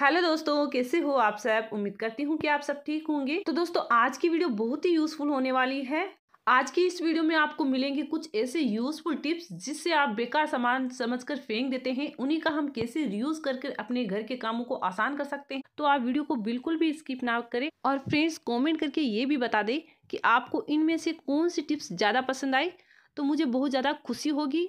hello दोस्तों कैसे हो आप सब उम्मीद करती हूँ कि आप सब ठीक होंगे तो दोस्तों आज की वीडियो बहुत ही यूजफुल होने वाली है आज की इस वीडियो में आपको मिलेंगे कुछ ऐसे यूजफुल टिप्स जिससे आप बेकार सामान समझकर फेंक देते हैं उन्हीं का हम कैसे रियूज करके अपने घर के कामों को आसान कर सकते हैं तो आप वीडियो को बिल्कुल भी स्किप ना करें और फ्रेंड्स कॉमेंट करके ये भी बता दें कि आपको इनमें से कौन सी टिप्स ज़्यादा पसंद आई तो मुझे बहुत ज़्यादा खुशी होगी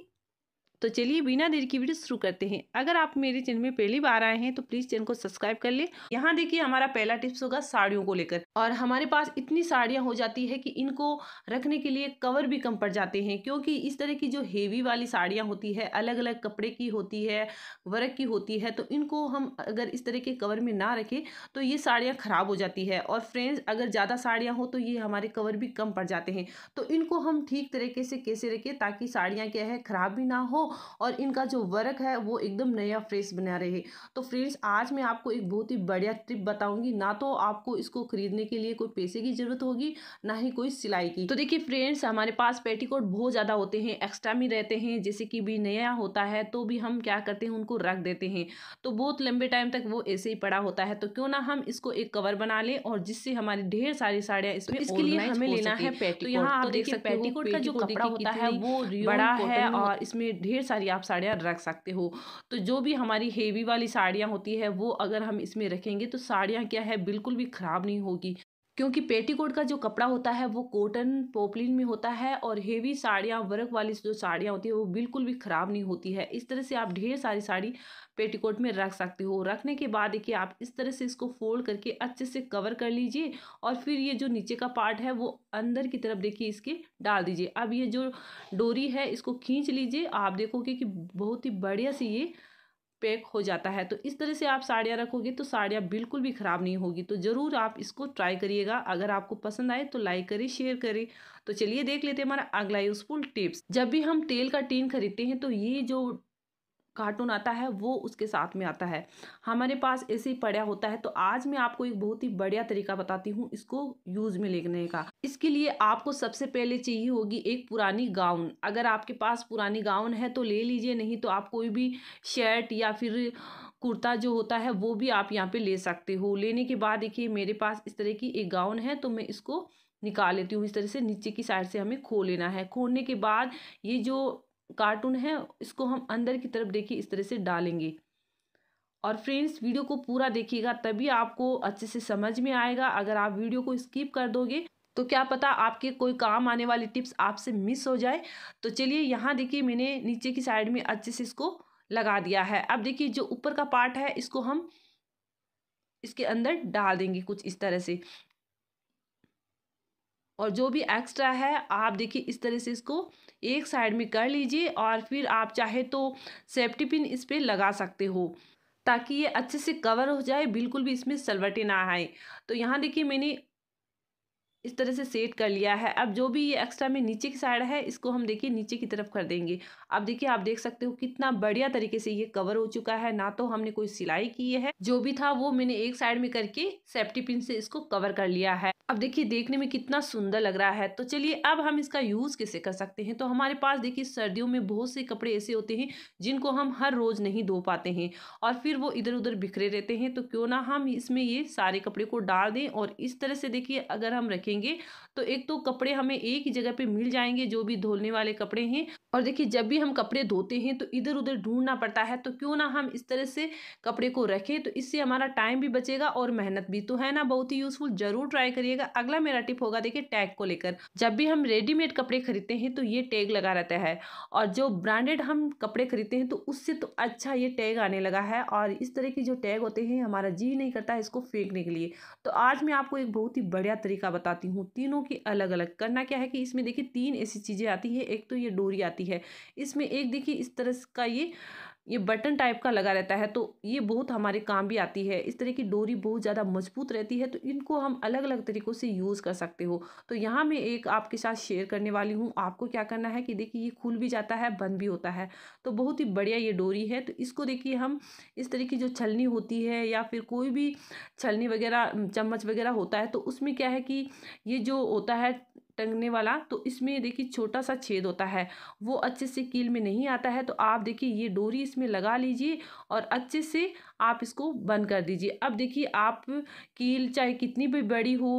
तो चलिए बिना देर की वीडियो शुरू करते हैं अगर आप मेरे चैनल में पहली बार आए हैं तो प्लीज चैनल को सब्सक्राइब कर ले यहाँ देखिए हमारा पहला टिप्स होगा साड़ियों को लेकर और हमारे पास इतनी साड़ियाँ हो जाती है कि इनको रखने के लिए कवर भी कम पड़ जाते हैं क्योंकि इस तरह की जो हेवी वाली साड़ियाँ होती है अलग अलग कपड़े की होती है वर्क की होती है तो इनको हम अगर इस तरह के कवर में ना रखें तो ये साड़ियाँ ख़राब हो जाती है और फ्रेंड्स अगर ज़्यादा साड़ियाँ हो तो ये हमारे कवर भी कम पड़ जाते हैं तो इनको हम ठीक तरीके से कैसे रखें ताकि साड़ियाँ क्या है ख़राब भी ना हो और इनका जो वर्क है वो एकदम नया फ्रेश बना रहे तो फ्रेंड्स आज मैं आपको एक बहुत ही बढ़िया ट्रिप बताऊंगी ना तो आपको इसको खरीदने के लिए कोई पैसे की ज़रूरत होगी ना ही कोई सिलाई की तो देखिए फ्रेंड्स हमारे पास पेटीकोट बहुत ज़्यादा होते हैं एक्स्ट्रा भी रहते हैं जैसे कि भी नया होता है तो भी हम क्या करते हैं उनको रख देते हैं तो बहुत लंबे टाइम तक वो ऐसे ही पड़ा होता है तो क्यों ना हम इसको एक कवर बना लें और जिससे हमारी ढेर सारी साड़ियाँ इसमें इसके लिए हमें लेना है पेटीकोट तो यहाँ आप तो देखिए पेटीकोट का जो कपड़ा होता है वो बड़ा है और इसमें ढेर ढेर सारी आप साड़ियाँ रख सकते हो तो जो भी हमारी हेवी वाली साड़ियाँ होती है वो अगर हम इसमें रखेंगे तो साड़ियाँ क्या है बिल्कुल भी ख़राब नहीं होगी क्योंकि पेटीकोट का जो कपड़ा होता है वो कॉटन पोपलिन में होता है और हेवी साड़ियाँ वर्क वाली जो साड़ियाँ होती है वो बिल्कुल भी ख़राब नहीं होती है इस तरह से आप ढेर सारी साड़ी पेटीकोट में रख सकते हो रखने के बाद देखिए आप इस तरह से इसको फोल्ड करके अच्छे से कवर कर लीजिए और फिर ये जो नीचे का पार्ट है वो अंदर की तरफ देखिए इसके डाल दीजिए अब ये जो डोरी है इसको खींच लीजिए आप देखोगे कि बहुत ही बढ़िया सी ये पैक हो जाता है तो इस तरह से आप साड़ियाँ रखोगे तो साड़ियाँ बिल्कुल भी ख़राब नहीं होगी तो ज़रूर आप इसको ट्राई करिएगा अगर आपको पसंद आए तो लाइक करें शेयर करें तो चलिए देख लेते हैं हमारा अगला यूज़फुल टिप्स जब भी हम तेल का टीन खरीदते हैं तो ये जो कार्टून आता है वो उसके साथ में आता है हमारे पास ऐसे ही पड़ा होता है तो आज मैं आपको एक बहुत ही बढ़िया तरीका बताती हूँ इसको यूज़ में लेने का इसके लिए आपको सबसे पहले चाहिए होगी एक पुरानी गाउन अगर आपके पास पुरानी गाउन है तो ले लीजिए नहीं तो आप कोई भी शर्ट या फिर कुर्ता जो होता है वो भी आप यहाँ पे ले सकते हो लेने के बाद देखिए मेरे पास इस तरह की एक गाउन है तो मैं इसको निकाल लेती हूँ इस तरह से नीचे की साइड से हमें खो लेना है खोलने के बाद ये जो कार्टून है इसको हम अंदर की तरफ देखिए इस तरह से डालेंगे और फ्रेंड्स वीडियो को पूरा देखिएगा तभी आपको अच्छे से समझ में आएगा अगर आप वीडियो को स्किप कर दोगे तो क्या पता आपके कोई काम आने वाली टिप्स आपसे मिस हो जाए तो चलिए यहाँ देखिए मैंने नीचे की साइड में अच्छे से इसको लगा दिया है अब देखिए जो ऊपर का पार्ट है इसको हम इसके अंदर डाल देंगे कुछ इस तरह से और जो भी एक्स्ट्रा है आप देखिए इस तरह से इसको एक साइड में कर लीजिए और फिर आप चाहे तो सेफ्टी पिन इस पर लगा सकते हो ताकि ये अच्छे से कवर हो जाए बिल्कुल भी इसमें सलवटे ना आए तो यहाँ देखिए मैंने इस तरह से सेट कर लिया है अब जो भी ये एक्स्ट्रा में नीचे की साइड है इसको हम देखिए नीचे की तरफ कर देंगे अब देखिए आप देख सकते हो कितना बढ़िया तरीके से ये कवर हो चुका है ना तो हमने कोई सिलाई की है जो भी था वो मैंने एक साइड में करके सेफ्टी पिन से इसको कवर कर लिया है अब देखिए देखने में कितना सुंदर लग रहा है तो चलिए अब हम इसका यूज़ कैसे कर सकते हैं तो हमारे पास देखिए सर्दियों में बहुत से कपड़े ऐसे होते हैं जिनको हम हर रोज़ नहीं धो पाते हैं और फिर वो इधर उधर बिखरे रहते हैं तो क्यों ना हम इसमें ये सारे कपड़े को डाल दें और इस तरह से देखिए अगर हम रखें देंगे तो एक तो कपड़े हमें एक ही जगह पे मिल जाएंगे जो भी धोने वाले कपड़े हैं और देखिए जब भी हम कपड़े धोते हैं तो इधर उधर ढूंढना पड़ता है तो क्यों ना हम इस तरह से कपड़े को रखें तो इससे हमारा टाइम भी बचेगा और मेहनत भी तो है ना बहुत ही यूजफुल जरूर ट्राई करिएगा अगला मेरा टिप होगा देखिए टैग को लेकर जब भी हम रेडीमेड कपड़े खरीदते हैं तो ये टैग लगा रहता है और जो ब्रांडेड हम कपड़े खरीदते हैं तो उससे तो अच्छा ये टैग आने लगा है और इस तरह के जो टैग होते हैं हमारा जी नहीं करता है इसको फेंकने के लिए तो आज मैं आपको एक बहुत ही बढ़िया तरीका बताती बताती हूँ तीनों की अलग अलग करना क्या है कि इसमें देखिए तीन ऐसी चीज़ें आती है एक तो ये डोरी आती है इसमें एक देखिए इस तरह का ये ये बटन टाइप का लगा रहता है तो ये बहुत हमारे काम भी आती है इस तरह की डोरी बहुत ज़्यादा मजबूत रहती है तो इनको हम अलग अलग तरीक़ों से यूज़ कर सकते हो तो यहाँ मैं एक आपके साथ शेयर करने वाली हूँ आपको क्या करना है कि देखिए ये खुल भी जाता है बंद भी होता है तो बहुत ही बढ़िया ये डोरी है तो इसको देखिए हम इस तरह की जो छलनी होती है या फिर कोई भी छलनी वगैरह चम्मच वगैरह होता है तो उसमें क्या है कि ये जो होता है टंगने वाला तो इसमें देखिए छोटा सा छेद होता है वो अच्छे से कील में नहीं आता है तो आप देखिए ये डोरी इसमें लगा लीजिए और अच्छे से आप इसको बंद कर दीजिए अब देखिए आप कील चाहे कितनी भी बड़ी हो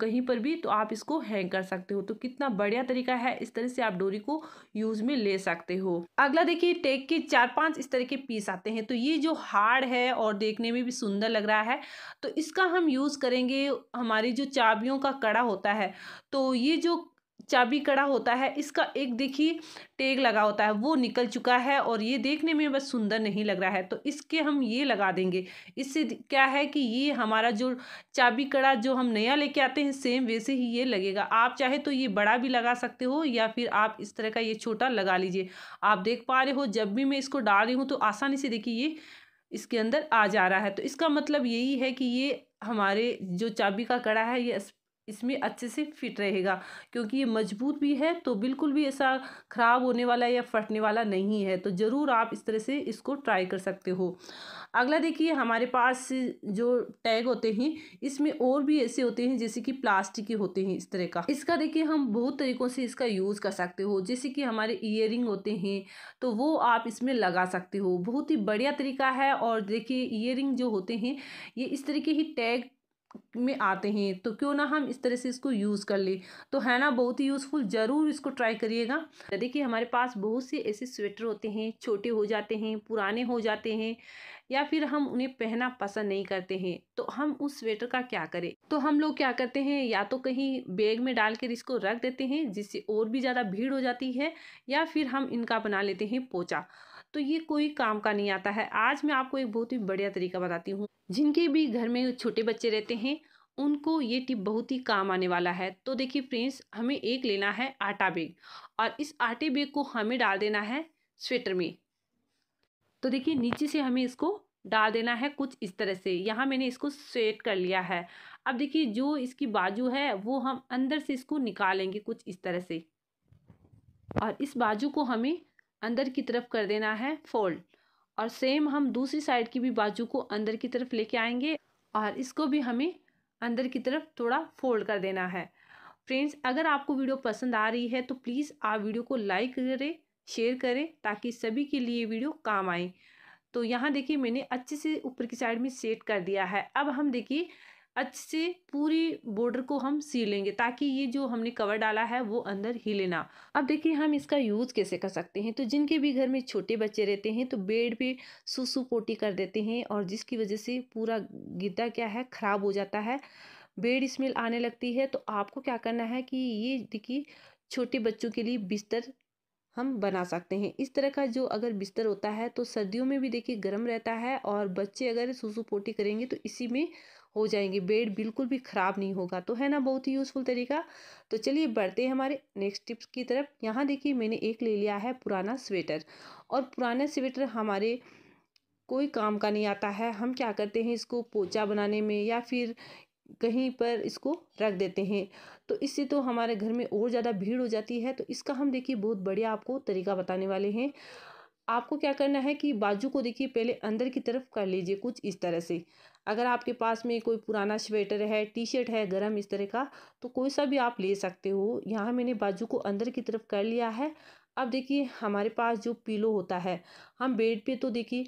कहीं पर भी तो आप इसको हैंग कर सकते हो तो कितना बढ़िया तरीका है इस तरह से आप डोरी को यूज में ले सकते हो अगला देखिए टेक के चार पांच इस तरह के पीस आते हैं तो ये जो हार्ड है और देखने में भी सुंदर लग रहा है तो इसका हम यूज करेंगे हमारी जो चाबियों का कड़ा होता है तो ये जो चाबी कड़ा होता है इसका एक देखिए टेग लगा होता है वो निकल चुका है और ये देखने में बस सुंदर नहीं लग रहा है तो इसके हम ये लगा देंगे इससे क्या है कि ये हमारा जो चाबी कड़ा जो हम नया लेके आते हैं सेम वैसे ही ये लगेगा आप चाहे तो ये बड़ा भी लगा सकते हो या फिर आप इस तरह का ये छोटा लगा लीजिए आप देख पा रहे हो जब भी मैं इसको डाल रही हूँ तो आसानी से देखिए ये इसके अंदर आ जा रहा है तो इसका मतलब यही है कि ये हमारे जो चाबी का कड़ा है ये इसमें अच्छे से फिट रहेगा क्योंकि ये मजबूत भी है तो बिल्कुल भी ऐसा ख़राब होने वाला या फटने वाला नहीं है तो ज़रूर आप इस तरह से इसको ट्राई कर सकते हो अगला देखिए हमारे पास जो टैग होते हैं इसमें और भी ऐसे होते हैं जैसे कि प्लास्टिक के होते हैं इस तरह का इसका देखिए हम बहुत तरीक़ों से इसका यूज़ कर सकते हो जैसे कि हमारे ईयर होते हैं तो वो आप इसमें लगा सकते हो बहुत ही बढ़िया तरीका है और देखिए ईयर जो होते हैं ये इस तरीके ही टैग में आते हैं तो क्यों ना हम इस तरह से इसको यूज़ कर ले तो है ना बहुत ही यूज़फुल ज़रूर इसको ट्राई करिएगा देखिए हमारे पास बहुत से ऐसे स्वेटर होते हैं छोटे हो जाते हैं पुराने हो जाते हैं या फिर हम उन्हें पहनना पसंद नहीं करते हैं तो हम उस स्वेटर का क्या करें तो हम लोग क्या करते हैं या तो कहीं बैग में डालकर इसको रख देते हैं जिससे और भी ज़्यादा भीड़ हो जाती है या फिर हम इनका बना लेते हैं पोचा तो ये कोई काम का नहीं आता है आज मैं आपको एक बहुत ही बढ़िया तरीका बताती हूँ जिनके भी घर में छोटे बच्चे रहते हैं उनको ये टिप बहुत ही काम आने वाला है तो देखिए फ्रेंड्स हमें एक लेना है आटा बेग और इस आटे बेग को हमें डाल देना है स्वेटर में तो देखिए नीचे से हमें इसको डाल देना है कुछ इस तरह से यहाँ मैंने इसको स्वेट कर लिया है अब देखिए जो इसकी बाजू है वो हम अंदर से इसको निकालेंगे कुछ इस तरह से और इस बाजू को हमें अंदर की तरफ कर देना है फोल्ड और सेम हम दूसरी साइड की भी बाजू को अंदर की तरफ लेके आएंगे और इसको भी हमें अंदर की तरफ थोड़ा फोल्ड कर देना है फ्रेंड्स अगर आपको वीडियो पसंद आ रही है तो प्लीज़ आप वीडियो को लाइक करें शेयर करें ताकि सभी के लिए वीडियो काम आए तो यहाँ देखिए मैंने अच्छे से ऊपर की साइड में सेट कर दिया है अब हम देखिए अच्छे से पूरी बॉर्डर को हम सी लेंगे ताकि ये जो हमने कवर डाला है वो अंदर ही लेना अब देखिए हम इसका यूज़ कैसे कर सकते हैं तो जिनके भी घर में छोटे बच्चे रहते हैं तो बेड पे सुसु पोटी कर देते हैं और जिसकी वजह से पूरा गिद्दा क्या है ख़राब हो जाता है बेड स्मेल आने लगती है तो आपको क्या करना है कि ये देखिए छोटे बच्चों के लिए बिस्तर हम बना सकते हैं इस तरह का जो अगर बिस्तर होता है तो सर्दियों में भी देखिए गर्म रहता है और बच्चे अगर सुसु पोटी करेंगे तो इसी में हो जाएंगे बेड बिल्कुल भी ख़राब नहीं होगा तो है ना बहुत ही यूज़फुल तरीका तो चलिए बढ़ते हैं हमारे नेक्स्ट टिप्स की तरफ यहाँ देखिए मैंने एक ले लिया है पुराना स्वेटर और पुराना स्वेटर हमारे कोई काम का नहीं आता है हम क्या करते हैं इसको पोचा बनाने में या फिर कहीं पर इसको रख देते हैं तो इससे तो हमारे घर में और ज़्यादा भीड़ हो जाती है तो इसका हम देखिए बहुत बढ़िया आपको तरीका बताने वाले हैं आपको क्या करना है कि बाजू को देखिए पहले अंदर की तरफ कर लीजिए कुछ इस तरह से अगर आपके पास में कोई पुराना स्वेटर है टी शर्ट है गर्म इस तरह का तो कोई सा भी आप ले सकते हो यहाँ मैंने बाजू को अंदर की तरफ कर लिया है अब देखिए हमारे पास जो पीलो होता है हम बेड पे तो देखिए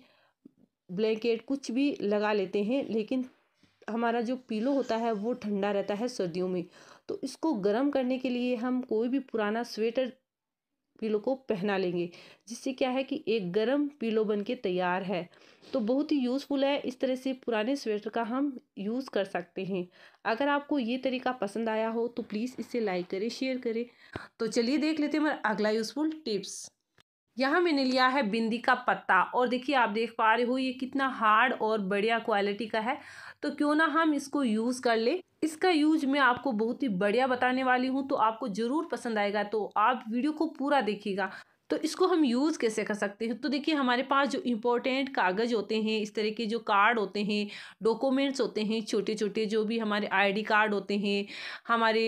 ब्लैंकेट कुछ भी लगा लेते हैं लेकिन हमारा जो पीलो होता है वो ठंडा रहता है सर्दियों में तो इसको गर्म करने के लिए हम कोई भी पुराना स्वेटर पीलो को पहना लेंगे जिससे क्या है कि एक गर्म पीलो बन के तैयार है तो बहुत ही यूज़फुल है इस तरह से पुराने स्वेटर का हम यूज़ कर सकते हैं अगर आपको ये तरीका पसंद आया हो तो प्लीज़ इसे लाइक करें शेयर करें तो चलिए देख लेते हैं मेरा अगला यूज़फुल टिप्स यहाँ मैंने लिया है बिंदी का पत्ता और देखिए आप देख पा रहे हो ये कितना हार्ड और बढ़िया क्वालिटी का है तो क्यों ना हम इसको यूज़ कर लें इसका यूज मैं आपको बहुत ही बढ़िया बताने वाली हूँ तो आपको ज़रूर पसंद आएगा तो आप वीडियो को पूरा देखिएगा तो इसको हम यूज़ कैसे कर सकते हैं तो देखिए हमारे पास जो इम्पोर्टेंट कागज़ होते हैं इस तरह के जो कार्ड होते हैं डॉक्यूमेंट्स होते हैं छोटे छोटे जो भी हमारे आईडी कार्ड होते हैं हमारे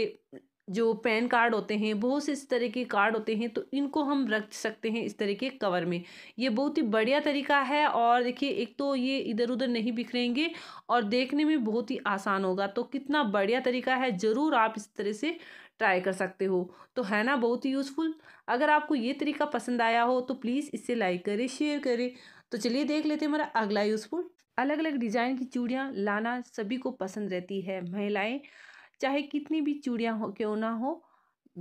जो पैन कार्ड होते हैं बहुत से इस तरह के कार्ड होते हैं तो इनको हम रख सकते हैं इस तरह के कवर में ये बहुत ही बढ़िया तरीका है और देखिए एक तो ये इधर उधर नहीं बिखरेंगे और देखने में बहुत ही आसान होगा तो कितना बढ़िया तरीका है ज़रूर आप इस तरह से ट्राई कर सकते हो तो है ना बहुत ही यूज़फुल अगर आपको ये तरीका पसंद आया हो तो प्लीज़ इससे लाइक करें शेयर करें तो चलिए देख लेते हैं हमारा अगला यूज़फुल अलग अलग डिज़ाइन की चूड़ियाँ लाना सभी को पसंद रहती है महिलाएँ चाहे कितनी भी चूड़ियाँ हो क्यों ना हो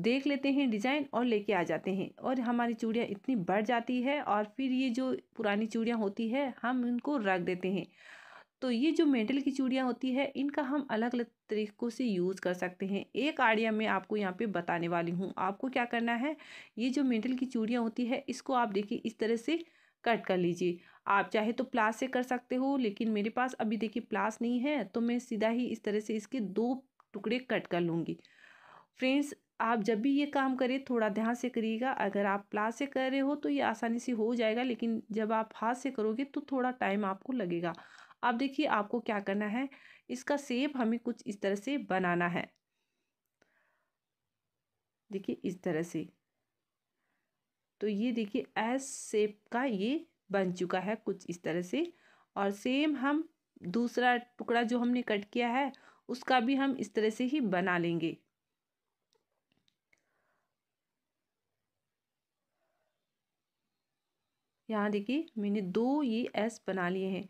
देख लेते हैं डिज़ाइन और लेके आ जाते हैं और हमारी चूड़ियाँ इतनी बढ़ जाती है और फिर ये जो पुरानी चूड़ियाँ होती है हम इनको रख देते हैं तो ये जो मेटल की चूड़ियाँ होती है इनका हम अलग अलग तरीक़ों से यूज़ कर सकते हैं एक आइडिया मैं आपको यहाँ पे बताने वाली हूँ आपको क्या करना है ये जो मेटल की चूड़ियाँ होती है इसको आप देखिए इस तरह से कट कर लीजिए आप चाहे तो प्लास से कर सकते हो लेकिन मेरे पास अभी देखिए प्लास नहीं है तो मैं सीधा ही इस तरह से इसके दो टुकड़े कट कर लूँगी फ्रेंड्स आप जब भी ये काम करें थोड़ा ध्यान से करिएगा अगर आप प्लास से कर रहे हो तो ये आसानी से हो जाएगा लेकिन जब आप हाथ से करोगे तो थोड़ा टाइम आपको लगेगा अब देखिए आपको क्या करना है इसका सेप हमें कुछ इस तरह से बनाना है देखिए इस तरह से तो ये देखिए एस सेप का ये बन चुका है कुछ इस तरह से और सेम हम दूसरा टुकड़ा जो हमने कट किया है उसका भी हम इस तरह से ही बना लेंगे यहाँ देखिए मैंने दो ये एस बना लिए हैं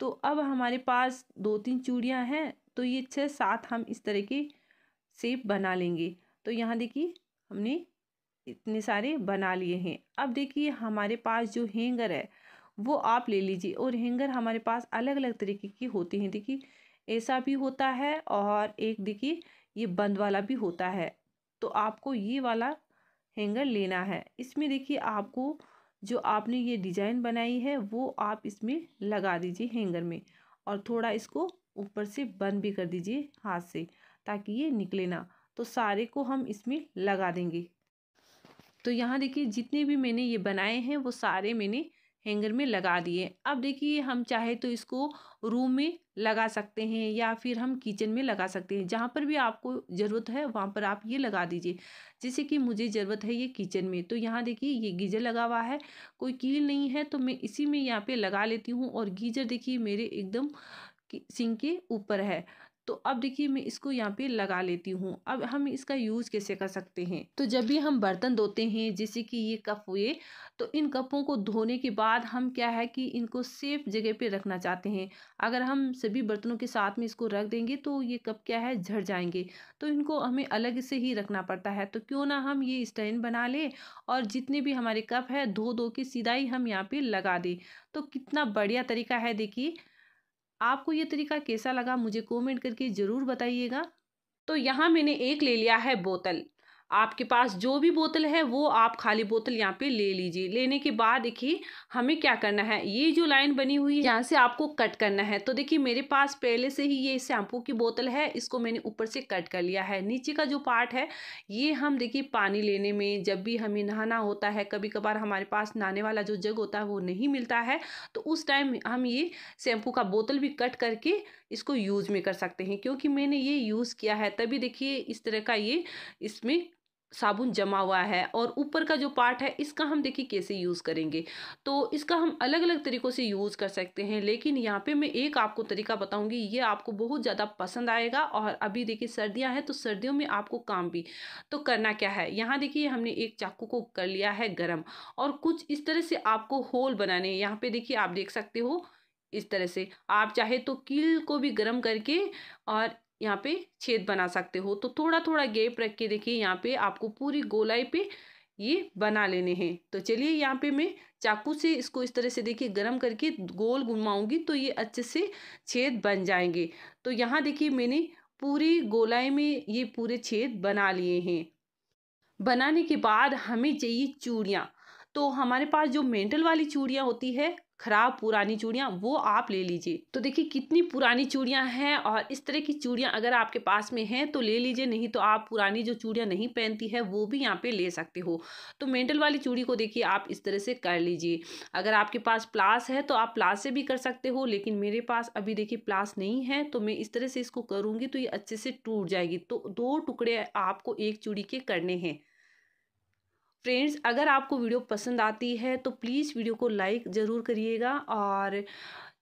तो अब हमारे पास दो तीन चूड़ियाँ हैं तो ये छः सात हम इस तरह के सेप बना लेंगे तो यहाँ देखिए हमने इतने सारे बना लिए हैं अब देखिए हमारे पास जो हैंगर है वो आप ले लीजिए और हैंगर हमारे पास अलग अलग तरीके की होती हैं देखिए ऐसा भी होता है और एक देखिए ये बंद वाला भी होता है तो आपको ये वाला हैंगर लेना है इसमें देखिए आपको जो आपने ये डिज़ाइन बनाई है वो आप इसमें लगा दीजिए हैंगर में और थोड़ा इसको ऊपर से बंद भी कर दीजिए हाथ से ताकि ये निकले ना तो सारे को हम इसमें लगा देंगे तो यहाँ देखिए जितने भी मैंने ये बनाए हैं वो सारे मैंने हैंगर में लगा दिए अब देखिए हम चाहे तो इसको रूम में लगा सकते हैं या फिर हम किचन में लगा सकते हैं जहाँ पर भी आपको ज़रूरत है वहाँ पर आप ये लगा दीजिए जैसे कि मुझे ज़रूरत है ये किचन में तो यहाँ देखिए ये गीजर लगा हुआ है कोई कील नहीं है तो मैं इसी में यहाँ पे लगा लेती हूँ और गीजर देखिए मेरे एकदम सिंक के ऊपर है तो अब देखिए मैं इसको यहाँ पे लगा लेती हूँ अब हम इसका यूज़ कैसे कर सकते हैं तो जब भी हम बर्तन धोते हैं जैसे कि ये कप हुए तो इन कपों को धोने के बाद हम क्या है कि इनको सेफ जगह पे रखना चाहते हैं अगर हम सभी बर्तनों के साथ में इसको रख देंगे तो ये कप क्या है झड़ जाएंगे तो इनको हमें अलग से ही रखना पड़ता है तो क्यों ना हम ये स्टैंड बना लें और जितने भी हमारे कप है धो धो के सीधा ही हम यहाँ पर लगा दें तो कितना बढ़िया तरीका है देखिए आपको ये तरीका कैसा लगा मुझे कमेंट करके ज़रूर बताइएगा तो यहाँ मैंने एक ले लिया है बोतल आपके पास जो भी बोतल है वो आप खाली बोतल यहाँ पे ले लीजिए लेने के बाद देखिए हमें क्या करना है ये जो लाइन बनी हुई है यहाँ से आपको कट करना है तो देखिए मेरे पास पहले से ही ये शैम्पू की बोतल है इसको मैंने ऊपर से कट कर लिया है नीचे का जो पार्ट है ये हम देखिए पानी लेने में जब भी हमें नहाना होता है कभी कभार हमारे पास नहाने वाला जो जग होता है वो नहीं मिलता है तो उस टाइम हम ये शैम्पू का बोतल भी कट करके इसको यूज़ में कर सकते हैं क्योंकि मैंने ये यूज़ किया है तभी देखिए इस तरह का ये इसमें साबुन जमा हुआ है और ऊपर का जो पार्ट है इसका हम देखिए कैसे यूज़ करेंगे तो इसका हम अलग अलग तरीक़ों से यूज़ कर सकते हैं लेकिन यहाँ पे मैं एक आपको तरीका बताऊंगी ये आपको बहुत ज़्यादा पसंद आएगा और अभी देखिए सर्दियाँ हैं तो सर्दियों में आपको काम भी तो करना क्या है यहाँ देखिए हमने एक चाकू को कर लिया है गर्म और कुछ इस तरह से आपको होल बनाने यहाँ पर देखिए आप देख सकते हो इस तरह से आप चाहे तो कील को भी गर्म करके और यहाँ पे छेद बना सकते हो तो थोड़ा थोड़ा गैप रख के देखिए यहाँ पे आपको पूरी गोलाई पे ये बना लेने हैं तो चलिए यहाँ पे मैं चाकू से इसको इस तरह से देखिए गरम करके गोल घुमाऊंगी तो ये अच्छे से छेद बन जाएंगे तो यहाँ देखिए मैंने पूरी गोलाई में ये पूरे छेद बना लिए हैं बनाने के बाद हमें चाहिए चूड़ियाँ तो हमारे पास जो मेंटल वाली चूड़ियाँ होती है खराब पुरानी चूड़ियाँ वो आप ले लीजिए तो देखिए कितनी पुरानी चूड़ियाँ हैं और इस तरह की चूड़ियाँ अगर आपके पास में हैं तो ले लीजिए नहीं तो आप पुरानी जो चूड़ियाँ नहीं पहनती है वो भी यहाँ पे ले सकते हो तो मेंटल वाली चूड़ी को देखिए आप इस तरह से कर लीजिए अगर आपके पास प्लास है तो आप प्लास से भी कर सकते हो लेकिन मेरे पास अभी देखिए प्लास नहीं है तो मैं इस तरह से इसको करूँगी तो ये अच्छे से टूट जाएगी तो दो टुकड़े आपको एक चूड़ी के करने हैं फ्रेंड्स अगर आपको वीडियो पसंद आती है तो प्लीज़ वीडियो को लाइक ज़रूर करिएगा और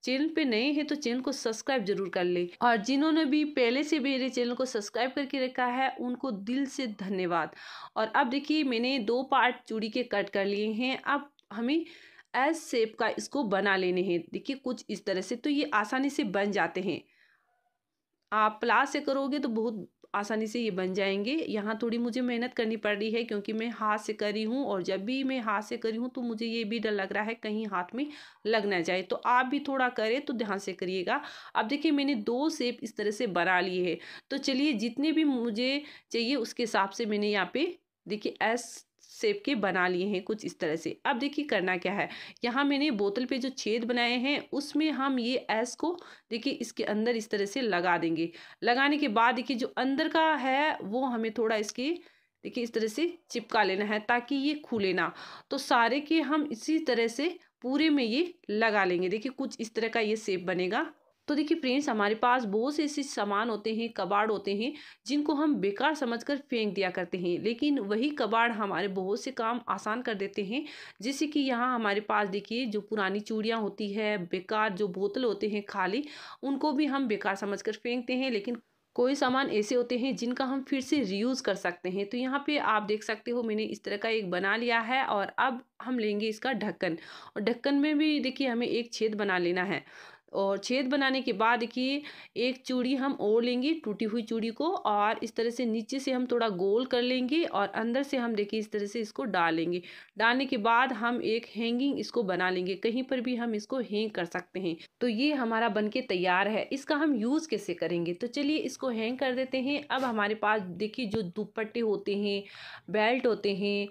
चैनल पे नए हैं तो चैनल को सब्सक्राइब जरूर कर ले और जिन्होंने भी पहले से मेरे चैनल को सब्सक्राइब करके रखा है उनको दिल से धन्यवाद और अब देखिए मैंने दो पार्ट चूड़ी के कट कर लिए हैं अब हमें एस सेप का इसको बना लेने हैं देखिए कुछ इस तरह से तो ये आसानी से बन जाते हैं आप प्लास से करोगे तो बहुत आसानी से ये बन जाएंगे यहाँ थोड़ी मुझे मेहनत करनी पड़ रही है क्योंकि मैं हाथ से करी हूँ और जब भी मैं हाथ से करी हूँ तो मुझे ये भी डर लग रहा है कहीं हाथ में लग ना जाए तो आप भी थोड़ा करें तो ध्यान से करिएगा अब देखिए मैंने दो सेप इस तरह से बना लिए है तो चलिए जितने भी मुझे चाहिए उसके हिसाब से मैंने यहाँ पे देखिए एस सेप के बना लिए हैं कुछ इस तरह से अब देखिए करना क्या है यहाँ मैंने बोतल पे जो छेद बनाए हैं उसमें हम ये ऐस को देखिए इसके अंदर इस तरह से लगा देंगे लगाने के बाद देखिए जो अंदर का है वो हमें थोड़ा इसके देखिए इस तरह से चिपका लेना है ताकि ये खुले ना तो सारे के हम इसी तरह से पूरे में ये लगा लेंगे देखिए कुछ इस तरह का ये सेप बनेगा तो देखिए फ्रेंड्स हमारे पास बहुत से ऐसे सामान होते हैं कबाड़ होते हैं जिनको हम बेकार समझकर फेंक दिया करते हैं लेकिन वही कबाड़ हमारे बहुत से काम आसान कर देते हैं जैसे कि यहाँ हमारे पास देखिए जो पुरानी चूड़ियाँ होती है बेकार जो बोतल होते हैं खाली उनको भी हम बेकार समझ फेंकते हैं लेकिन कोई सामान ऐसे होते हैं जिनका हम फिर से रीयूज़ कर सकते हैं तो यहाँ पे आप देख सकते हो मैंने इस तरह का एक बना लिया है और अब हम लेंगे इसका ढक्कन और ढक्कन में भी देखिए हमें एक छेद बना लेना है और छेद बनाने के बाद की एक चूड़ी हम ओढ़ लेंगे टूटी हुई चूड़ी को और इस तरह से नीचे से हम थोड़ा गोल कर लेंगे और अंदर से हम देखिए इस तरह से इसको डालेंगे डालने के बाद हम एक हैंगिंग इसको बना लेंगे कहीं पर भी हम इसको हैंग कर सकते हैं तो ये हमारा बनके तैयार है इसका हम यूज़ कैसे करेंगे तो चलिए इसको हैंग कर देते हैं अब हमारे पास देखिए जो दुपट्टे होते हैं बेल्ट होते हैं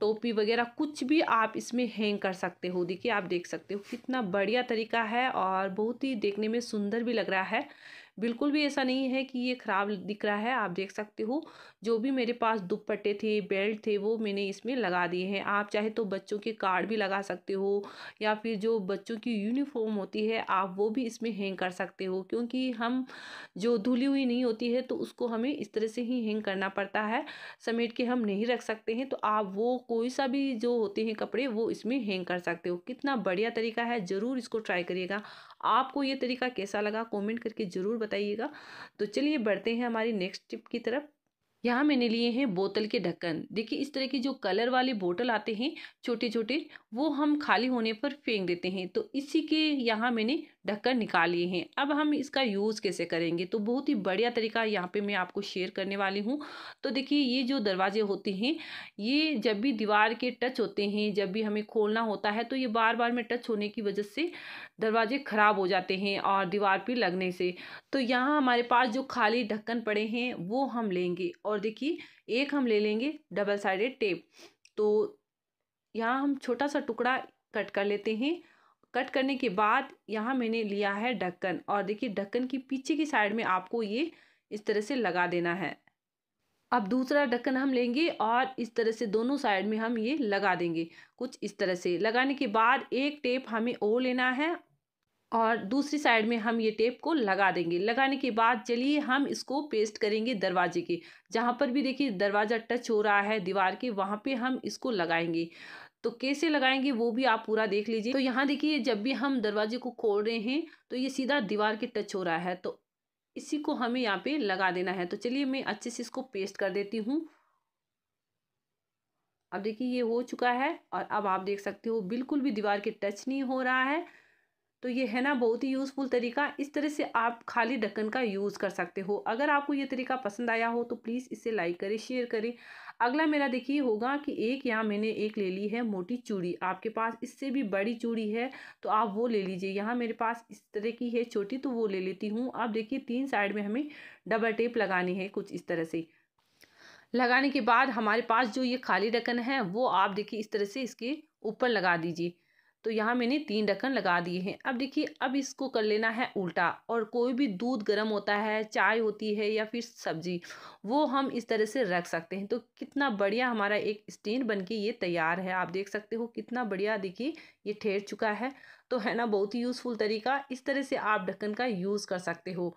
टोपी वगैरह कुछ भी आप इसमें हैंग कर सकते हो देखिए आप देख सकते हो कितना बढ़िया तरीका है और बहुत ही देखने में सुंदर भी लग रहा है बिल्कुल भी ऐसा नहीं है कि ये ख़राब दिख रहा है आप देख सकते हो जो भी मेरे पास दुपट्टे थे बेल्ट थे वो मैंने इसमें लगा दिए हैं आप चाहे तो बच्चों के कार्ड भी लगा सकते हो या फिर जो बच्चों की यूनिफॉर्म होती है आप वो भी इसमें हैंग कर सकते हो क्योंकि हम जो धुली हुई नहीं होती है तो उसको हमें इस तरह से ही हैंग करना पड़ता है समेट के हम नहीं रख सकते हैं तो आप वो कोई सा भी जो होते हैं कपड़े वो इसमें हैंग कर सकते हो कितना बढ़िया तरीका है ज़रूर इसको ट्राई करिएगा आपको ये तरीका कैसा लगा कमेंट करके ज़रूर बताइएगा तो चलिए बढ़ते हैं हमारी नेक्स्ट टिप की तरफ यहाँ मैंने लिए हैं बोतल के ढक्कन देखिए इस तरह के जो कलर वाले बोतल आते हैं छोटे छोटे वो हम खाली होने पर फेंक देते हैं तो इसी के यहाँ मैंने ढककर निकाल हैं अब हम इसका यूज़ कैसे करेंगे तो बहुत ही बढ़िया तरीका यहाँ पे मैं आपको शेयर करने वाली हूँ तो देखिए ये जो दरवाजे होते हैं ये जब भी दीवार के टच होते हैं जब भी हमें खोलना होता है तो ये बार बार में टच होने की वजह से दरवाजे ख़राब हो जाते हैं और दीवार पर लगने से तो यहाँ हमारे पास जो खाली ढक्कन पड़े हैं वो हम लेंगे और देखिए एक हम ले लेंगे डबल साइडेड टेप तो यहाँ हम छोटा सा टुकड़ा कट कर लेते हैं कट करने के बाद यहाँ मैंने लिया है ढक्कन और देखिए ढक्कन की पीछे की साइड में आपको ये इस तरह से लगा देना है अब दूसरा ढक्कन हम लेंगे और इस तरह से दोनों साइड में हम ये लगा देंगे कुछ इस तरह से लगाने के बाद एक टेप हमें ओ लेना है और दूसरी साइड में हम ये टेप को लगा देंगे लगाने के बाद चलिए हम इसको पेस्ट करेंगे दरवाजे के जहाँ पर भी देखिए दरवाज़ा टच हो रहा है दीवार के वहाँ पे हम इसको लगाएंगे तो कैसे लगाएंगे वो भी आप पूरा देख लीजिए तो यहाँ देखिए जब भी हम दरवाजे को खोल रहे हैं तो ये सीधा दीवार के टच हो रहा है तो इसी को हमें यहाँ पे लगा देना है तो चलिए मैं अच्छे से इसको पेस्ट कर देती हूँ अब देखिए ये हो चुका है और अब आप देख सकते हो बिल्कुल भी दीवार के टच नहीं हो रहा है तो ये है ना बहुत ही यूज़फुल तरीका इस तरह से आप खाली ढक्कन का यूज़ कर सकते हो अगर आपको ये तरीका पसंद आया हो तो प्लीज़ इसे लाइक करें शेयर करें अगला मेरा देखिए होगा कि एक यहाँ मैंने एक ले ली है मोटी चूड़ी आपके पास इससे भी बड़ी चूड़ी है तो आप वो ले लीजिए यहाँ मेरे पास इस तरह की है छोटी तो वो ले लेती हूँ अब देखिए तीन साइड में हमें डबल टेप लगानी है कुछ इस तरह से लगाने के बाद हमारे पास जो ये खाली ढक्कन है वो आप देखिए इस तरह से इसके ऊपर लगा दीजिए तो यहाँ मैंने तीन ढक्कन लगा दिए हैं अब देखिए अब इसको कर लेना है उल्टा और कोई भी दूध गर्म होता है चाय होती है या फिर सब्जी वो हम इस तरह से रख सकते हैं तो कितना बढ़िया हमारा एक स्टैंड बन के ये तैयार है आप देख सकते हो कितना बढ़िया देखिए ये ठहर चुका है तो है ना बहुत ही यूज़फुल तरीका इस तरह से आप ढक्कन का यूज़ कर सकते हो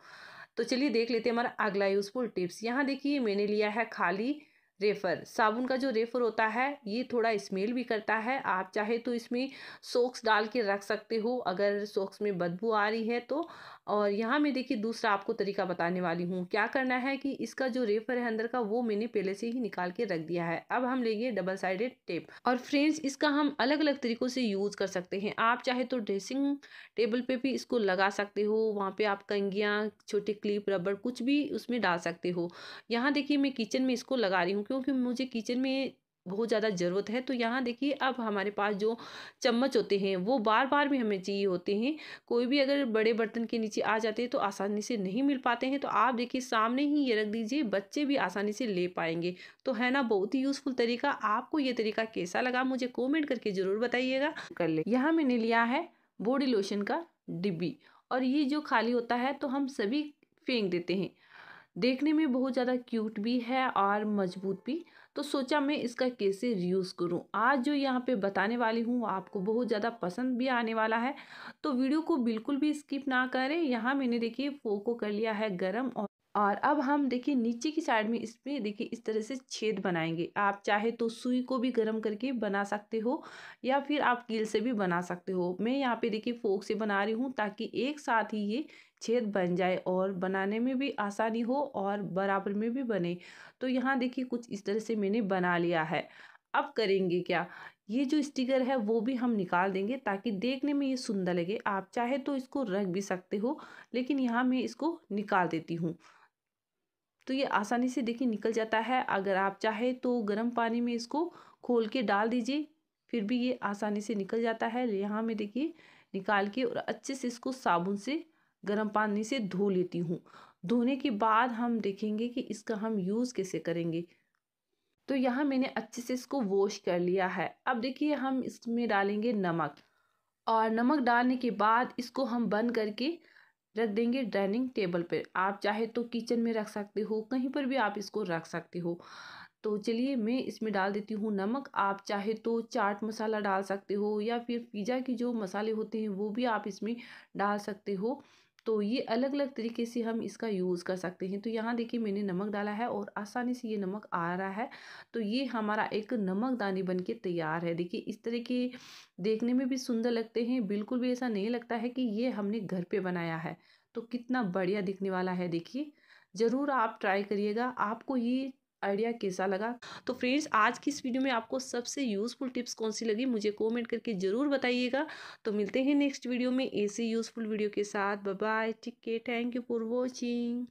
तो चलिए देख लेते हैं हमारा अगला यूज़फुल टिप्स यहाँ देखिए मैंने लिया है खाली रेफर साबुन का जो रेफर होता है ये थोड़ा स्मेल भी करता है आप चाहे तो इसमें सोक्स डाल के रख सकते हो अगर सोक्स में बदबू आ रही है तो और यहाँ मैं देखिए दूसरा आपको तरीका बताने वाली हूँ क्या करना है कि इसका जो रेफर है अंदर का वो मैंने पहले से ही निकाल के रख दिया है अब हम लेंगे डबल साइडेड टेप और फ्रेंड्स इसका हम अलग अलग तरीक़ों से यूज़ कर सकते हैं आप चाहे तो ड्रेसिंग टेबल पे भी इसको लगा सकते हो वहाँ पे आप कंगियाँ छोटे क्लिप रबड़ कुछ भी उसमें डाल सकते हो यहाँ देखिए मैं किचन में इसको लगा रही हूँ क्योंकि मुझे किचन में बहुत ज़्यादा ज़रूरत है तो यहाँ देखिए अब हमारे पास जो चम्मच होते हैं वो बार बार भी हमें चाहिए होते हैं कोई भी अगर बड़े बर्तन के नीचे आ जाते हैं तो आसानी से नहीं मिल पाते हैं तो आप देखिए सामने ही ये रख दीजिए बच्चे भी आसानी से ले पाएंगे तो है ना बहुत ही यूज़फुल तरीका आपको ये तरीका कैसा लगा मुझे कॉमेंट करके ज़रूर बताइएगा कर ले यहाँ मैंने लिया है बॉडी लोशन का डिब्बी और ये जो खाली होता है तो हम सभी फेंक देते हैं देखने में बहुत ज़्यादा क्यूट भी है और मजबूत भी तो सोचा मैं इसका कैसे रियूज़ करूँ आज जो यहाँ पे बताने वाली हूँ वो आपको बहुत ज़्यादा पसंद भी आने वाला है तो वीडियो को बिल्कुल भी स्किप ना करें यहाँ मैंने देखिए फोको कर लिया है गर्म और और अब हम देखिए नीचे की साइड में इसमें देखिए इस तरह से छेद बनाएंगे आप चाहे तो सुई को भी गर्म करके बना सकते हो या फिर आप कील से भी बना सकते हो मैं यहाँ पे देखिए फोक से बना रही हूँ ताकि एक साथ ही ये छेद बन जाए और बनाने में भी आसानी हो और बराबर में भी बने तो यहाँ देखिए कुछ इस तरह से मैंने बना लिया है अब करेंगे क्या ये जो स्टिकर है वो भी हम निकाल देंगे ताकि देखने में ये सुंदर लगे आप चाहे तो इसको रख भी सकते हो लेकिन यहाँ मैं इसको निकाल देती हूँ तो ये आसानी से देखिए निकल जाता है अगर आप चाहे तो गर्म पानी में इसको खोल के डाल दीजिए फिर भी ये आसानी से निकल जाता है यहाँ में देखिए निकाल के और अच्छे से इसको साबुन से गर्म पानी से धो लेती हूँ धोने के बाद हम देखेंगे कि इसका हम यूज़ कैसे करेंगे तो यहाँ मैंने अच्छे से इसको वॉश कर लिया है अब देखिए हम इसमें डालेंगे नमक और नमक डालने के बाद इसको हम बंद करके रख देंगे डाइनिंग टेबल पर आप चाहे तो किचन में रख सकते हो कहीं पर भी आप इसको रख सकते हो तो चलिए मैं इसमें डाल देती हूँ नमक आप चाहे तो चाट मसाला डाल सकते हो या फिर पिज़्ज़ा के जो मसाले होते हैं वो भी आप इसमें डाल सकते हो तो ये अलग अलग तरीके से हम इसका यूज़ कर सकते हैं तो यहाँ देखिए मैंने नमक डाला है और आसानी से ये नमक आ रहा है तो ये हमारा एक नमक दानी बन के तैयार है देखिए इस तरह के देखने में भी सुंदर लगते हैं बिल्कुल भी ऐसा नहीं लगता है कि ये हमने घर पे बनाया है तो कितना बढ़िया दिखने वाला है देखिए ज़रूर आप ट्राई करिएगा आपको ये आइडिया कैसा लगा तो फ्रेंड्स आज की इस वीडियो में आपको सबसे यूज़फुल टिप्स कौन सी लगी मुझे कमेंट करके ज़रूर बताइएगा तो मिलते हैं नेक्स्ट वीडियो में ऐसी यूज़फुल वीडियो के साथ बाय टिक के थैंक यू फॉर वॉचिंग